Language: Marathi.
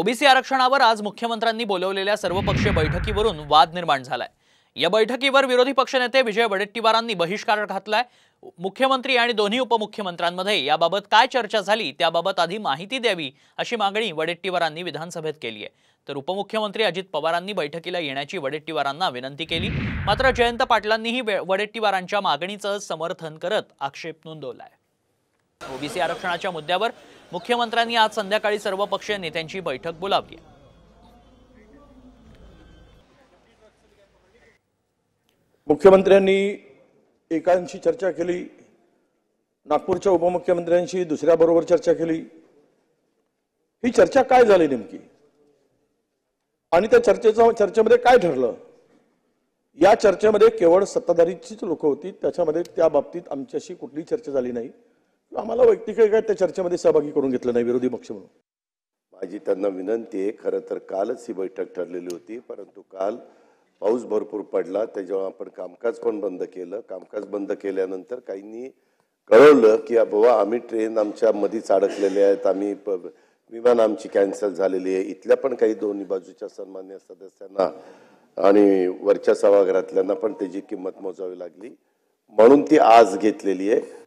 ओबीसी आरक्षणावर आज मुख्यमंत्र्यांनी बोलवलेल्या सर्वपक्षीय बैठकीवरून वाद निर्माण झालाय या बैठकीवर विरोधी पक्षनेते विजय वडेट्टीवारांनी बहिष्कार घातलाय मुख्यमंत्री आणि दोन्ही उपमुख्यमंत्र्यांमध्ये याबाबत काय चर्चा झाली त्याबाबत आधी माहिती द्यावी अशी मागणी वडेट्टीवारांनी विधानसभेत केली आहे तर उपमुख्यमंत्री अजित पवारांनी बैठकीला येण्याची वडेट्टीवारांना विनंती केली मात्र जयंत पाटलांनीही वडेट्टीवारांच्या मागणीचं समर्थन करत आक्षेप नोंदवलाय ओबीसी आरक्षणाच्या मुद्द्यावर मुख्यमंत्र्यांनी आज संध्याकाळी सर्व पक्षीय नेत्यांची बैठक बोलावली मुख्यमंत्र्यांनी एकांशी चर्चा केली नागपूरच्या उपमुख्यमंत्र्यांशी दुसऱ्याबरोबर चर्चा केली ही चर्चा काय झाली नेमकी आणि त्या चर्चेचं चर्चेमध्ये काय ठरलं या चर्चेमध्ये केवळ सत्ताधारीचीच लोक होती त्याच्यामध्ये त्या बाबतीत आमच्याशी कुठलीही चर्चा झाली नाही आम्हाला वैयक्तिक काय त्या चर्चेमध्ये सहभागी करून घेतलं नाही विरोधी पक्ष म्हणून माझी त्यांना विनंती आहे खरं तर कालच ही बैठक ठरलेली होती परंतु काल पाऊस भरपूर पडला त्याच्यामुळे आपण कामकाज पण बंद केलं कामकाज बंद केल्यानंतर काहींनी कळवलं की बाबा आम्ही ट्रेन आमच्या मधीच अडकलेल्या आहेत आम्ही विमान आमची कॅन्सल झालेली आहे इथल्या पण काही दोन्ही बाजूच्या सन्मान्य सदस्यांना आणि वरच्या सभागृहातल्यांना पण त्याची किंमत मोजावी लागली म्हणून ती आज घेतलेली आहे